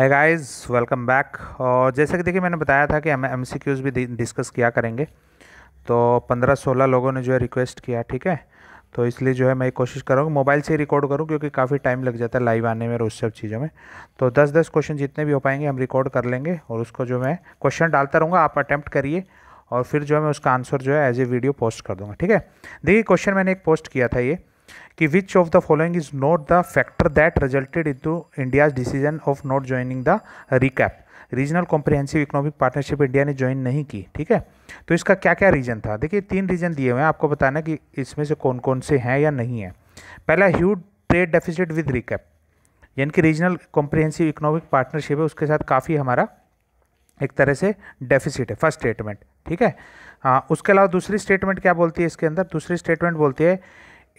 है guys welcome back और जैसे कि देखिए मैंने बताया था कि हम एम भी डिस्कस किया करेंगे तो पंद्रह सोलह लोगों ने जो है रिक्वेस्ट किया ठीक है तो इसलिए जो है मैं कोशिश करूँगा मोबाइल से ही रिकॉर्ड करूँ क्योंकि काफ़ी टाइम लग जाता है लाइव आने में और उस सब चीज़ों में तो दस दस क्वेश्चन जितने भी हो पाएंगे हम रिकॉर्ड कर लेंगे और उसको जो मैं क्वेश्चन डालता रहूँगा आप अटैम्प्ट करिए और फिर जो है मैं उसका आंसर जो है एज ए वीडियो पोस्ट कर दूँगा ठीक है देखिए क्वेश्चन मैंने एक पोस्ट किया था ये कि which of the following is not the factor that resulted into India's decision of not joining the RCEP regional comprehensive economic partnership India ने ज्वाइन नहीं की ठीक है तो इसका क्या क्या रीज़न था देखिए तीन रीज़न दिए हुए हैं आपको बताना कि इसमें से कौन कौन से हैं या नहीं है पहला huge trade deficit with RCEP यानी कि रीजनल कॉम्प्रिहेंसिव इकोनॉमिक पार्टनरशिप है उसके साथ काफ़ी हमारा एक तरह से डेफिसिट है फर्स्ट स्टेटमेंट ठीक है हाँ उसके अलावा दूसरी स्टेटमेंट क्या बोलती है इसके अंदर दूसरी स्टेटमेंट बोलती है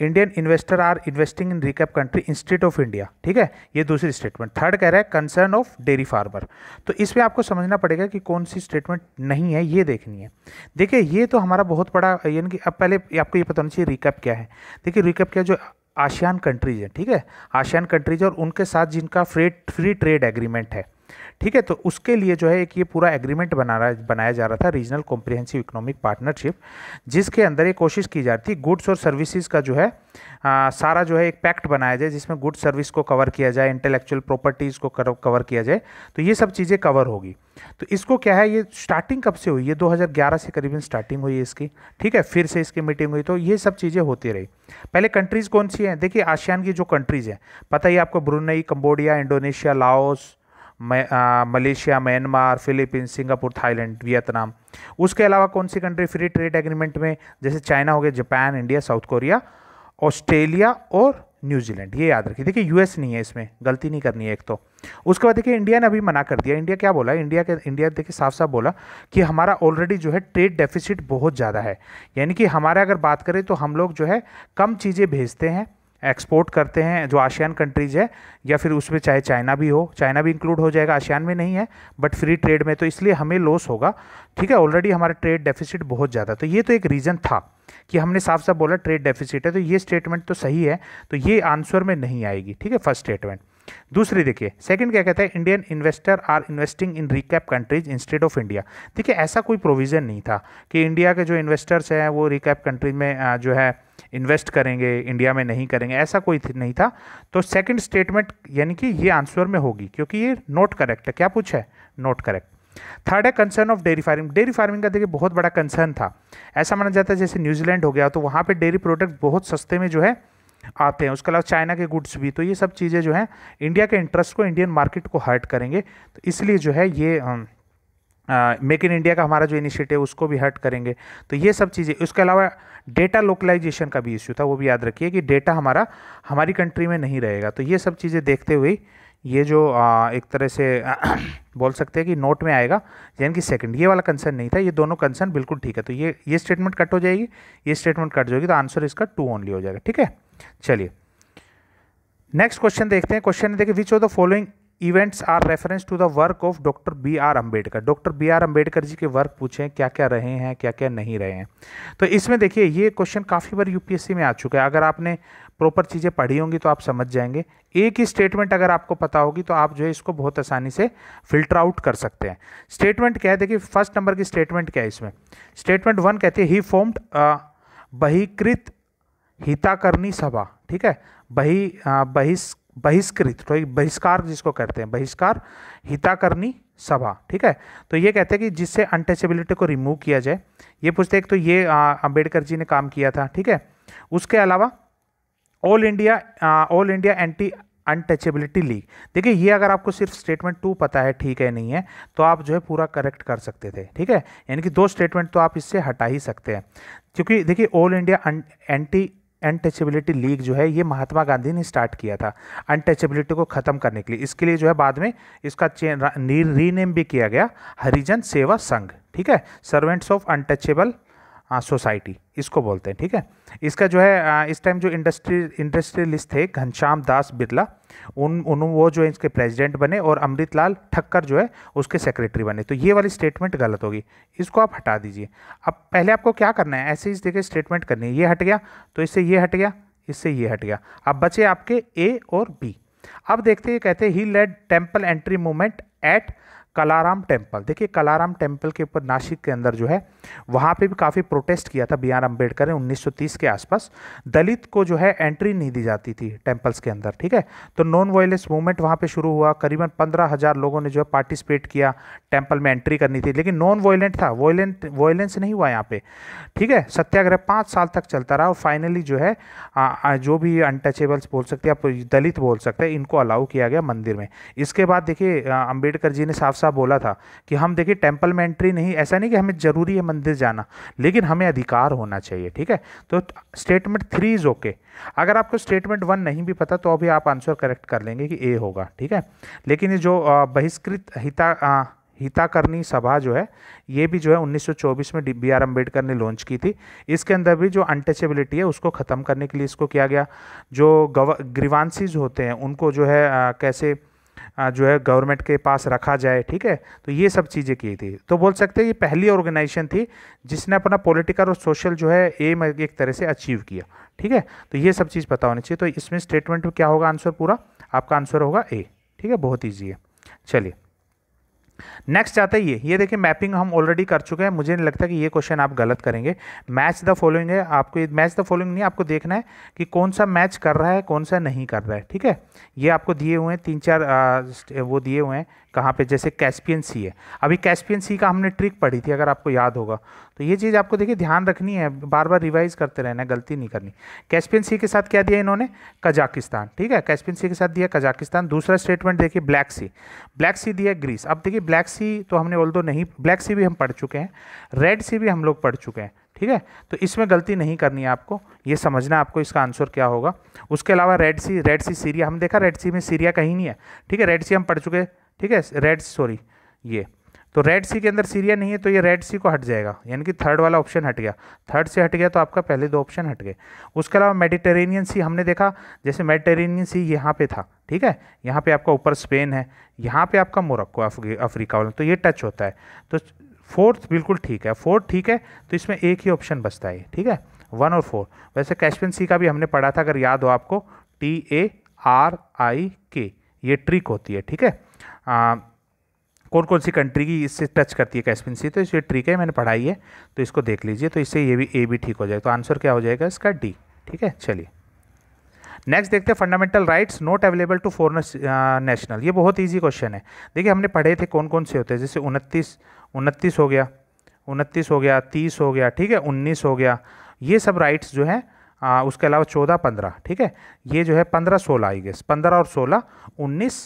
Indian investor are investing in RCEP country instead of India ठीक है ये दूसरी स्टेटमेंट थर्ड कह रहा है कंसर्न ऑफ डेयरी फार्मर तो इसमें आपको समझना पड़ेगा कि कौन सी स्टेटमेंट नहीं है ये देखनी है देखिए ये तो हमारा बहुत बड़ा यानी कि अब पहले आपको ये पता होना चाहिए रिकैप क्या है देखिए रिकैप क्या जो आसियान कंट्रीज है ठीक है आशियान कंट्रीज और उनके साथ जिनका फ्री ट्रेड एग्रीमेंट है ठीक है तो उसके लिए जो है एक ये पूरा एग्रीमेंट बना रहा बनाया जा रहा था रीजनल कॉम्प्रिहेंसिव इकोनॉमिक पार्टनरशिप जिसके अंदर ये कोशिश की जा रही थी गुड्स और सर्विसेज का जो है आ, सारा जो है एक पैक्ट बनाया जाए जिसमें गुड सर्विस को कवर किया जाए इंटेलेक्चुअल प्रॉपर्टीज़ को कवर किया जाए तो ये सब चीज़ें कवर होगी तो इसको क्या है ये स्टार्टिंग कब से हुई है 2011 से करीबन स्टार्टिंग हुई है इसकी ठीक है फिर से इसकी मीटिंग हुई तो ये सब चीज़ें होती रही पहले कंट्रीज़ कौन सी हैं देखिए आशियान की जो कंट्रीज़ हैं पता ही आपको Brunei Cambodia Indonesia Laos Malaysia Myanmar Philippines Singapore Thailand Vietnam उसके अलावा कौन सी कंट्री फ्री ट्रेड एग्रीमेंट में जैसे चाइना हो गया Japan India South Korea Australia और न्यूजीलैंड ये याद रखिए देखिए यूएस नहीं है इसमें गलती नहीं करनी है एक तो उसके बाद देखिए इंडिया ने अभी मना कर दिया इंडिया क्या बोला इंडिया के इंडिया देखिए साफ साफ बोला कि हमारा ऑलरेडी जो है ट्रेड डेफिसिट बहुत ज़्यादा है यानी कि हमारे अगर बात करें तो हम लोग जो है कम चीज़ें भेजते हैं एक्सपोर्ट करते हैं जो आशियान कंट्रीज़ है या फिर उसमें चाहे चाइना भी हो चाइना भी इंक्लूड हो जाएगा आशियान में नहीं है बट फ्री ट्रेड में तो इसलिए हमें लॉस होगा ठीक है ऑलरेडी हमारा ट्रेड डेफिसिट बहुत ज़्यादा तो ये तो एक रीज़न था कि हमने साफ साफ बोला ट्रेड डेफिसिट है तो ये स्टेटमेंट तो सही है तो ये आंसर में नहीं आएगी ठीक है फर्स्ट स्टेटमेंट दूसरी देखिए सेकंड क्या कहता है Indian investor are investing in RCEP countries instead of India देखिए ऐसा कोई प्रोविज़न नहीं था कि इंडिया के जो इन्वेस्टर्स हैं वो रिकैप कंट्रीज में जो है इन्वेस्ट करेंगे इंडिया में नहीं करेंगे ऐसा कोई नहीं था तो सेकंड स्टेटमेंट यानी कि ये आंसर में होगी क्योंकि ये नोट करेक्ट है क्या पूछा है नोट करेक्ट थर्ड है concern of dairy farming dairy farming का देखिए बहुत बड़ा कंसर्न था ऐसा माना जाता है जैसे न्यूजीलैंड हो गया तो वहाँ पे डेयरी प्रोडक्ट बहुत सस्ते में जो है आते हैं उसके अलावा चाइना के गुड्स भी तो ये सब चीज़ें जो हैं इंडिया के इंटरेस्ट को इंडियन मार्केट को हर्ट करेंगे तो इसलिए जो है ये मेक इन इंडिया का हमारा जो इनिशिएटिव उसको भी हर्ट करेंगे तो ये सब चीज़ें उसके अलावा डेटा लोकलाइजेशन का भी इश्यू था वो भी याद रखिए कि डेटा हमारा हमारी कंट्री में नहीं रहेगा तो ये सब चीज़ें देखते हुए ये जो आ, एक तरह से बोल सकते हैं कि नोट में आएगा यानी कि सेकंड ये वाला कंसर्न नहीं था ये दोनों कंसर्न बिल्कुल ठीक है तो ये ये स्टेटमेंट कट हो जाएगी ये स्टेटमेंट कट जाएगी तो आंसर इसका टू ओनली हो जाएगा ठीक है चलिए नेक्स्ट क्वेश्चन देखते हैं क्वेश्चन देखिए which of the following events are reference to the work of doctor B R Ambedkar doctor B R Ambedkar ji के वर्क पूछे क्या क्या रहे हैं क्या क्या नहीं रहे हैं तो इसमें देखिए ये क्वेश्चन काफ़ी बार यूपीएससी में आ चुका है अगर आपने प्रॉपर चीज़ें पढ़ी होंगी तो आप समझ जाएंगे एक ही स्टेटमेंट अगर आपको पता होगी तो आप जो है इसको बहुत आसानी से फिल्टर आउट कर सकते हैं स्टेटमेंट क्या है देखिए फर्स्ट नंबर की स्टेटमेंट क्या है इसमें स्टेटमेंट वन कहती है ही फॉर्म्ड बहिकृत हिताकर्णी सभा ठीक है बही बहिष् बहिष्कृत तो बहिष्कार जिसको कहते हैं बहिष्कार हिताकर्णी सभा ठीक है तो ये कहते हैं कि जिससे अनटचेबिलिटी को रिमूव किया जाए ये पूछते हैं तो ये अंबेडकर जी ने काम किया था ठीक है उसके अलावा all India all India anti untouchability league देखिए ये अगर आपको सिर्फ स्टेटमेंट टू पता है ठीक है नहीं है तो आप जो है पूरा करेक्ट कर सकते थे ठीक है यानी कि दो स्टेटमेंट तो आप इससे हटा ही सकते हैं क्योंकि देखिए all India anti untouchability league जो है ये महात्मा गांधी ने स्टार्ट किया था अनटचेबिलिटी को ख़त्म करने के लिए इसके लिए जो है बाद में इसका रीनेम भी किया गया हरिजन सेवा संघ ठीक है सर्वेंट्स ऑफ अनटचेबल सोसाइटी हाँ, इसको बोलते हैं ठीक है इसका जो है इस टाइम जो इंडस्ट्री इंडस्ट्रियलिस्ट थे घनश्याम दास बिरला उन उन वो जो है इसके प्रेसिडेंट बने और अमृतलाल ठक्कर जो है उसके सेक्रेटरी बने तो ये वाली स्टेटमेंट गलत होगी इसको आप हटा दीजिए अब पहले आपको क्या करना है ऐसे इस देखिए स्टेटमेंट करनी है ये हट गया तो इससे ये हट गया इससे ये हट गया अब बचे आपके ए और बी अब देखते हैं कहते he led temple entry movement at Kalaram temple देखिए कलाराम टेम्पल के ऊपर नासिक के अंदर जो है वहाँ पे भी काफ़ी प्रोटेस्ट किया था बी आर अम्बेडकर ने 1930 के आसपास दलित को जो है एंट्री नहीं दी जाती थी टेम्पल्स के अंदर ठीक है तो नॉन वायलेंस मूवमेंट वहाँ पे शुरू हुआ करीबन पंद्रह हज़ार लोगों ने जो है पार्टिसिपेट किया टेम्पल में एंट्री करनी थी लेकिन नॉन वायलेंट था वायलेंट वायलेंस नहीं हुआ यहाँ पे ठीक है सत्याग्रह पाँच साल तक चलता रहा और फाइनली जो है आ, आ, जो भी अनटचेबल्स बोल सकते हैं आप दलित बोल सकते हैं इनको अलाउ किया गया मंदिर में इसके बाद देखिए अम्बेडकर जी ने साफ साफ बोला था कि हम देखिए टेम्पल में एंट्री नहीं ऐसा नहीं कि हमें ज़रूरी है मंदिर जाना लेकिन हमें अधिकार होना चाहिए ठीक है तो स्टेटमेंट थ्री इज़ ओके अगर आपको स्टेटमेंट वन नहीं भी पता तो अभी आप आंसर करेक्ट कर लेंगे कि ए होगा ठीक है लेकिन ये जो बहिष्कृत हिता आ, हिताकर्णी सभा जो है ये भी जो है 1924 में बी आर अम्बेडकर ने लॉन्च की थी इसके अंदर भी जो अनटचेबिलिटी है उसको ख़त्म करने के लिए इसको किया गया जो गव ग्रीवांसीज होते हैं उनको जो है आ, कैसे जो है गवर्नमेंट के पास रखा जाए ठीक है तो ये सब चीज़ें की थी तो बोल सकते हैं ये पहली ऑर्गेनाइजेशन थी जिसने अपना पॉलिटिकल और सोशल जो है एम एक तरह से अचीव किया ठीक है तो ये सब चीज़ पता होनी चाहिए तो इसमें स्टेटमेंट क्या होगा आंसर पूरा आपका आंसर होगा ए ठीक है बहुत ईजी है चलिए नेक्स्ट आता है ये ये देखिए मैपिंग हम ऑलरेडी कर चुके हैं मुझे नहीं लगता कि ये क्वेश्चन आप गलत करेंगे मैच द फॉलोइंग है आपको ये मैच द फॉलोइंग नहीं आपको देखना है कि कौन सा मैच कर रहा है कौन सा नहीं कर रहा है ठीक है ये आपको दिए हुए हैं तीन चार आ, वो दिए हुए हैं कहाँ पे जैसे कैस्पियन सी है अभी कैस्पियन सी का हमने ट्रिक पढ़ी थी अगर आपको याद होगा तो ये चीज़ आपको देखिए ध्यान रखनी है बार बार रिवाइज करते रहना गलती नहीं करनी कैस्पियन सी के साथ क्या दिया इन्होंने कजाकिस्तान ठीक है कैस्पियन सी के साथ दिया कजाकिस्तान दूसरा स्टेटमेंट देखिए ब्लैक सी ब्लैक सी दिया ग्रीस अब देखिए ब्लैक सी तो हमने बोल दो नहीं ब्लैक सी भी हम पढ़ चुके हैं रेड सी भी हम लोग पढ़ चुके हैं ठीक है तो इसमें गलती नहीं करनी है आपको ये समझना आपको इसका आंसर क्या होगा उसके अलावा Red Sea Red Sea Syria हम देखा रेड सी में सीरिया कहीं नहीं है ठीक है रेड सी हम पढ़ चुके ठीक है रेड सॉरी ये तो रेड सी के अंदर सीरिया नहीं है तो ये रेड सी को हट जाएगा यानी कि थर्ड वाला ऑप्शन हट गया थर्ड से हट गया तो आपका पहले दो ऑप्शन हट गए उसके अलावा मेडिटेरेनियन सी हमने देखा जैसे मेडिटेरेनियन सी यहाँ पे था ठीक है यहाँ पे आपका ऊपर स्पेन है यहाँ पे आपका मोरक्को अफ्रीका वाला तो ये टच होता है तो फोर्थ बिल्कुल ठीक है फोर्थ ठीक है तो इसमें एक ही ऑप्शन बचता है ठीक है वन और फोर वैसे कैशपिन सी का भी हमने पढ़ा था अगर याद हो आपको टी ए आर आई के ये ट्रिक होती है ठीक है कौन कौन सी कंट्री की इससे टच करती है सी तो इसे ट्रिक है मैंने पढ़ाई है तो इसको देख लीजिए तो इससे ये भी ए भी ठीक हो जाएगा तो आंसर क्या हो जाएगा इसका डी ठीक है चलिए नेक्स्ट देखते हैं fundamental rights not available to foreign national ये बहुत ईजी क्वेश्चन है देखिए हमने पढ़े थे कौन कौन से होते हैं जैसे उनतीस उनतीस हो गया उनतीस हो गया तीस हो गया ठीक है उन्नीस हो गया ये सब राइट्स जो है आ, उसके अलावा चौदह पंद्रह ठीक है ये जो है पंद्रह सोलह आई गेस पंद्रह और सोलह उन्नीस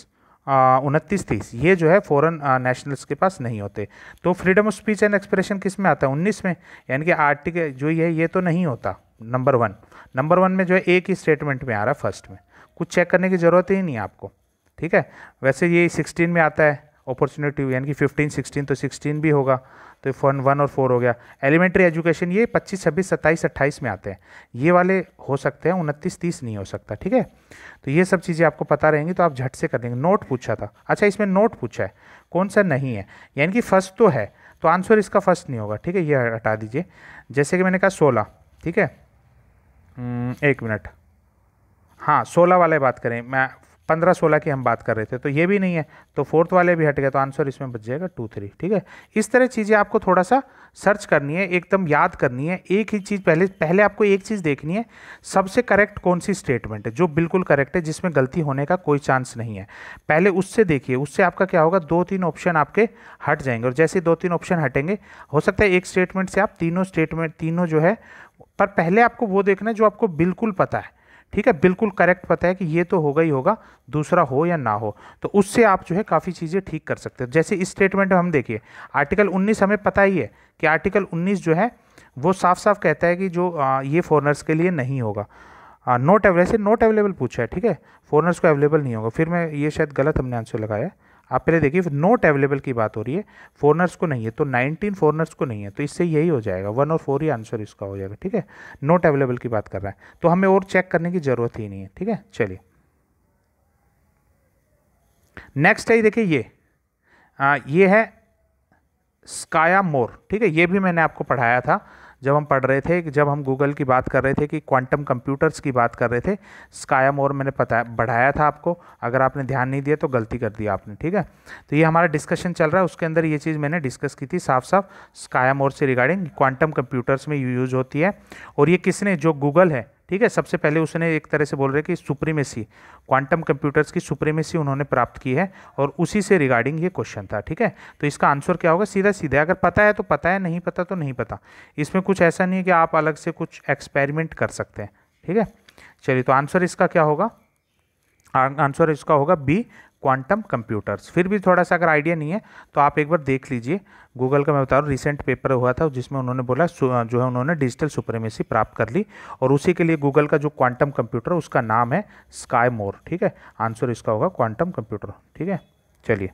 उनतीस तीस ये जो है फॉरेन नेशनल्स के पास नहीं होते तो freedom of speech and expression किस में आता है उन्नीस में यानी कि आर्टिकल जो ये ये तो नहीं होता नंबर वन नंबर वन में जो है एक ही स्टेटमेंट में आ रहा है फर्स्ट में कुछ चेक करने की ज़रूरत ही नहीं आपको ठीक है वैसे ये सिक्सटीन में आता है अपॉर्चुनिटी यानी कि फिफ्टीन सिक्सटीन तो सिक्सटीन भी होगा तो फन वन और फोर हो गया एलिमेंट्री एजुकेशन ये पच्चीस छब्बीस सत्ताईस अट्ठाईस में आते हैं ये वाले हो सकते हैं उनतीस तीस नहीं हो सकता ठीक है तो ये सब चीज़ें आपको पता रहेंगी तो आप झट से कर देंगे नोट पूछा था अच्छा इसमें नोट पूछा है कौन सा नहीं है यानी कि फर्स्ट तो है तो आंसर इसका फर्स्ट नहीं होगा ठीक है ये हटा दीजिए जैसे कि मैंने कहा सोलह ठीक है हम्म, एक मिनट हाँ सोलह वाले बात करें मैं पंद्रह सोलह की हम बात कर रहे थे तो ये भी नहीं है तो फोर्थ वाले भी हट गए तो आंसर इसमें बच जाएगा टू थ्री ठीक है इस तरह चीज़ें आपको थोड़ा सा सर्च करनी है एकदम याद करनी है एक ही चीज़ पहले पहले आपको एक चीज़ देखनी है सबसे करेक्ट कौन सी स्टेटमेंट है जो बिल्कुल करेक्ट है जिसमें गलती होने का कोई चांस नहीं है पहले उससे देखिए उससे आपका क्या होगा दो तीन ऑप्शन आपके हट जाएंगे और जैसे दो तीन ऑप्शन हटेंगे हो सकता है एक स्टेटमेंट से आप तीनों स्टेटमेंट तीनों जो है पर पहले आपको वो देखना है जो आपको बिल्कुल पता है ठीक है बिल्कुल करेक्ट पता है कि ये तो होगा ही होगा दूसरा हो या ना हो तो उससे आप जो है काफ़ी चीज़ें ठीक कर सकते हो जैसे इस स्टेटमेंट में हम देखिए आर्टिकल 19 हमें पता ही है कि आर्टिकल 19 जो है वो साफ साफ कहता है कि जो आ, ये फॉरनर्स के लिए नहीं होगा नोट अवेलेबल से नोट अवेलेबल पूछा है ठीक है फॉरनर्स को अवेलेबल नहीं होगा फिर मैं ये शायद गलत हमने आंसर लगाया है आप पहले देखिए नोट अवेलेबल की बात हो रही है फोरनर्स को नहीं है तो नाइनटीन फोरनर्स को नहीं है तो इससे यही हो जाएगा वन और फोर ही आंसर इसका हो जाएगा ठीक है नोट अवेलेबल की बात कर रहा है तो हमें और चेक करने की ज़रूरत ही नहीं है ठीक है चलिए नेक्स्ट है देखिए ये आ, ये है स्काया मोर ठीक है ये भी मैंने आपको पढ़ाया था जब हम पढ़ रहे थे जब हम गूगल की बात कर रहे थे कि क्वांटम कंप्यूटर्स की बात कर रहे थे स्कायम और मैंने पता बढ़ाया था आपको अगर आपने ध्यान नहीं दिया तो गलती कर दिया आपने ठीक है तो ये हमारा डिस्कशन चल रहा है उसके अंदर ये चीज़ मैंने डिस्कस की थी साफ साफ स्कायम और से रिगार्डिंग क्वांटम कंप्यूटर्स में यूज होती है और ये किसने जो गूगल है ठीक है सबसे पहले उसने एक तरह से बोल रहे कि सुप्रीमेसी क्वांटम कंप्यूटर्स की सुप्रीमेसी उन्होंने प्राप्त की है और उसी से रिगार्डिंग ये क्वेश्चन था ठीक है तो इसका आंसर क्या होगा सीधा सीधा अगर पता है तो पता है नहीं पता तो नहीं पता इसमें कुछ ऐसा नहीं है कि आप अलग से कुछ एक्सपेरिमेंट कर सकते हैं ठीक है चलिए तो आंसर इसका क्या होगा आंसर इसका होगा बी क्वांटम कंप्यूटर्स फिर भी थोड़ा सा अगर आइडिया नहीं है तो आप एक बार देख लीजिए गूगल का मैं बता रहा हूँ रिसेंट पेपर हुआ था जिसमें उन्होंने बोला जो है उन्होंने डिजिटल सुप्रीमेसी प्राप्त कर ली और उसी के लिए गूगल का जो क्वांटम कंप्यूटर उसका नाम है स्काई मोर ठीक है आंसर इसका होगा क्वांटम कंप्यूटर ठीक है चलिए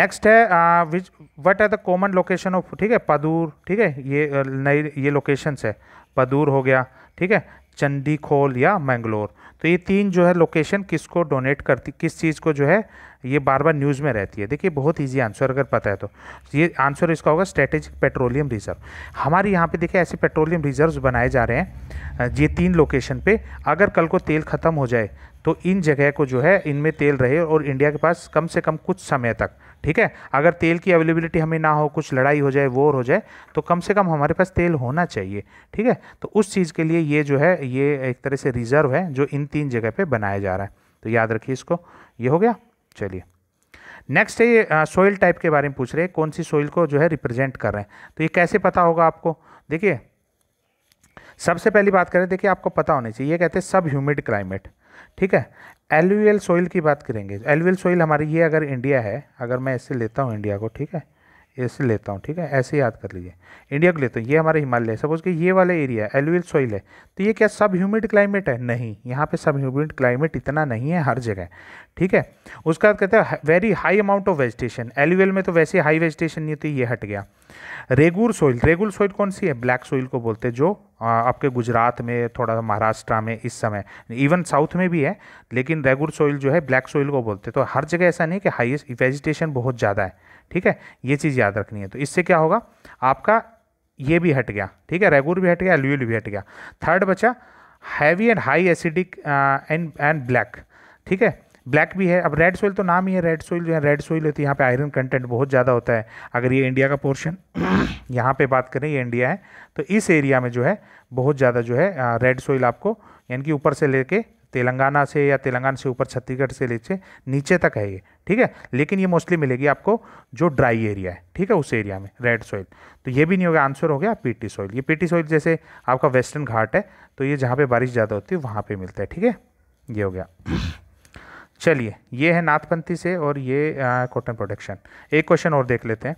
नेक्स्ट है which what are the common location of ठीक है पदूर ठीक है ये नई ये लोकेशंस है पदूर हो गया ठीक है चंडीखोल या मैंगलोर तो ये तीन जो है लोकेशन किसको डोनेट करती किस चीज़ को जो है ये बार बार न्यूज़ में रहती है देखिए बहुत इजी आंसर अगर पता है तो ये आंसर इसका होगा स्ट्रेटेजिक पेट्रोलियम रिजर्व हमारे यहाँ पे देखिए ऐसे पेट्रोलियम रिजर्व्स बनाए जा रहे हैं ये तीन लोकेशन पे अगर कल को तेल ख़त्म हो जाए तो इन जगह को जो है इनमें तेल रहे और इंडिया के पास कम से कम कुछ समय तक ठीक है अगर तेल की अवेलेबिलिटी हमें ना हो कुछ लड़ाई हो जाए वोर हो जाए तो कम से कम हमारे पास तेल होना चाहिए ठीक है तो उस चीज़ के लिए ये जो है ये एक तरह से रिज़र्व है जो इन तीन जगह पर बनाया जा रहा है तो याद रखिए इसको ये हो गया चलिए नेक्स्ट है ये सोइल टाइप के बारे में पूछ रहे हैं कौन सी सोइल को जो है रिप्रेजेंट कर रहे हैं तो ये कैसे पता होगा आपको देखिए सबसे पहली बात करें देखिए आपको पता होना चाहिए ये कहते हैं सब ह्यूमिड क्लाइमेट ठीक है एलुएल सॉइल की बात करेंगे एलुएल सोइल हमारी ये अगर इंडिया है अगर मैं इससे लेता हूँ इंडिया को ठीक है ऐसे लेता हूँ ठीक है ऐसे याद कर लीजिए इंडिया को लेता हूँ ये हमारा हिमालय है सपोज कि ये वाला एरिया एलुअल सॉइल है तो ये क्या सब ह्यूमिड क्लाइमेट है नहीं यहाँ पे सब ह्यूमिड क्लाइमेट इतना नहीं है हर जगह ठीक है उसका कहते हैं very high amount of vegetation alluvial में तो वैसे हाई वेजिटेशन नहीं होती ये हट गया रेगुर सॉइल रेगुल सॉइल कौन सी है ब्लैक सॉइल को बोलते हैं जो आपके गुजरात में थोड़ा महाराष्ट्र में इस समय इवन साउथ में भी है लेकिन रेगुर सॉइल जो है ब्लैक सॉइल को बोलते हैं तो हर जगह ऐसा नहीं कि हाईएस्ट वेजिटेशन बहुत ज़्यादा है ठीक है ये चीज़ याद रखनी है तो इससे क्या होगा आपका ये भी हट गया ठीक है रेगुर भी हट गया एल्यूल भी हट गया थर्ड बचा heavy and high acidic and and black ठीक है ब्लैक भी है अब रेड सोइल तो नाम ही है रेड सोइल जो है रेड सोइल होती है यहाँ पे आयरन कंटेंट बहुत ज़्यादा होता है अगर ये इंडिया का पोर्शन यहाँ पे बात करें ये इंडिया है तो इस एरिया में जो है बहुत ज़्यादा जो है रेड सोइल आपको यानी कि ऊपर से लेके तेलंगाना से या तेलंगाना से ऊपर छत्तीसगढ़ से नीचे नीचे तक है ये ठीक है लेकिन ये मोस्टली मिलेगी आपको जो ड्राई एरिया है ठीक है उस एरिया में रेड सॉइल तो ये भी नहीं होगा आंसर हो गया पीटी सॉइल ये पीटी सॉइल जैसे आपका वेस्टर्न घाट है तो ये जहाँ पे बारिश ज़्यादा होती है वहाँ पर मिलता है ठीक है ये हो गया चलिए ये है नाथपंथी से और ये कॉटन प्रोडक्शन एक क्वेश्चन और देख लेते हैं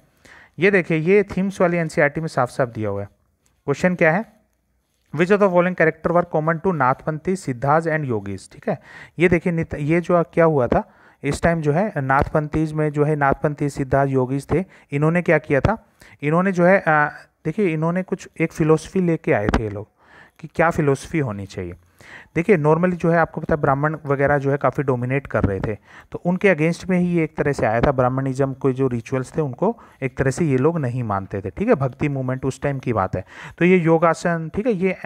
ये देखिए ये थीम्स वाली एन e में साफ साफ दिया हुआ है क्वेश्चन क्या है which of the following character were common to Nathpanthi Siddharth and yogis ठीक है ये देखिए ये जो क्या हुआ था इस टाइम जो है नाथपंथीज में जो है नाथपंथी सिद्धार्थ योगीज थे इन्होंने क्या किया था इन्होंने जो है देखिए इन्होंने कुछ एक फ़िलोसफी लेके आए थे ये लोग कि क्या फ़िलोसफी होनी चाहिए देखिए नॉर्मली जो है आपको पता है ब्राह्मण वगैरह जो है काफ़ी डोमिनेट कर रहे थे तो उनके अगेंस्ट में ही ये एक तरह से आया था ब्राह्मणिज्म के जो रिचुअल्स थे उनको एक तरह से ये लोग नहीं मानते थे ठीक है भक्ति मूवमेंट उस टाइम की बात है तो ये योगासन ठीक है ये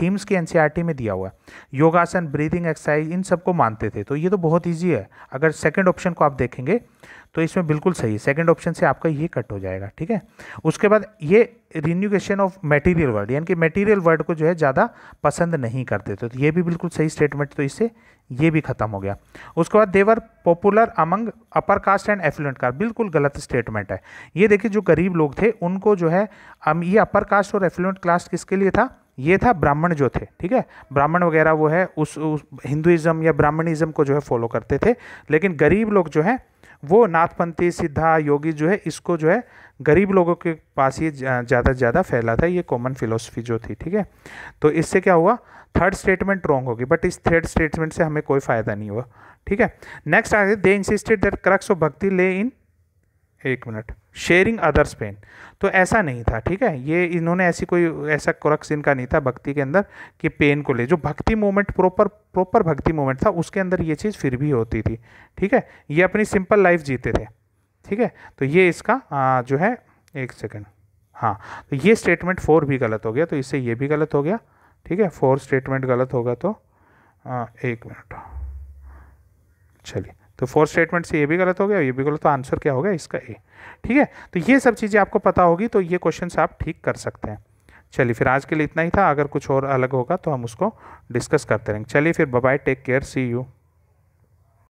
थीम्स के एनसीईआरटी e में दिया हुआ है योगासन ब्रीदिंग एक्सरसाइज इन सबको मानते थे तो ये तो बहुत ईजी है अगर सेकेंड ऑप्शन को आप देखेंगे तो इसमें बिल्कुल सही है सेकेंड ऑप्शन से आपका ये कट हो जाएगा ठीक है उसके बाद ये रिन्यूगेशन ऑफ मटेरियल वर्ड यानी कि मटेरियल वर्ड को जो है ज़्यादा पसंद नहीं करते थे तो ये भी बिल्कुल सही स्टेटमेंट तो इससे ये भी खत्म हो गया उसके बाद they were popular among upper caste and affluent caste बिल्कुल गलत स्टेटमेंट है ये देखिए जो गरीब लोग थे उनको जो है ये अपर कास्ट और एफ्लुएंट क्लास किसके लिए था ये था ब्राह्मण जो थे ठीक है ब्राह्मण वगैरह वो है उस, उस हिंदुज़म या ब्राह्मणिज़म को जो है फॉलो करते थे लेकिन गरीब लोग जो हैं वो नाथपंथी सिद्धा योगी जो है इसको जो है गरीब लोगों के पास ही ज़्यादा से ज़्यादा फैला था ये कॉमन फिलोसफी जो थी ठीक है तो इससे क्या हुआ थर्ड स्टेटमेंट रॉन्ग होगी बट इस थर्ड स्टेटमेंट से हमें कोई फ़ायदा नहीं हुआ ठीक है नेक्स्ट आगे they insisted that crux of bhakti lay इन एक मिनट शेयरिंग अदर्स पेन तो ऐसा नहीं था ठीक है ये इन्होंने ऐसी कोई ऐसा क्रक्स इनका नहीं था भक्ति के अंदर कि पेन को ले जो bhakti movement proper proper bhakti movement था उसके अंदर ये चीज़ फिर भी होती थी ठीक है ये अपनी सिंपल लाइफ जीते थे ठीक है तो ये इसका आ, जो है एक सेकेंड हाँ तो ये स्टेटमेंट फोर भी गलत हो गया तो इससे ये भी गलत हो गया ठीक है फोर स्टेटमेंट गलत होगा तो आ, एक मिनट चलिए तो फोर्थ स्टेटमेंट से ये भी गलत हो गया ये भी गलत तो आंसर क्या होगा इसका ए ठीक है तो ये सब चीज़ें आपको पता होगी तो ये क्वेश्चन आप ठीक कर सकते हैं चलिए फिर आज के लिए इतना ही था अगर कुछ और अलग होगा तो हम उसको डिस्कस करते रहेंगे चलिए फिर bye take care see you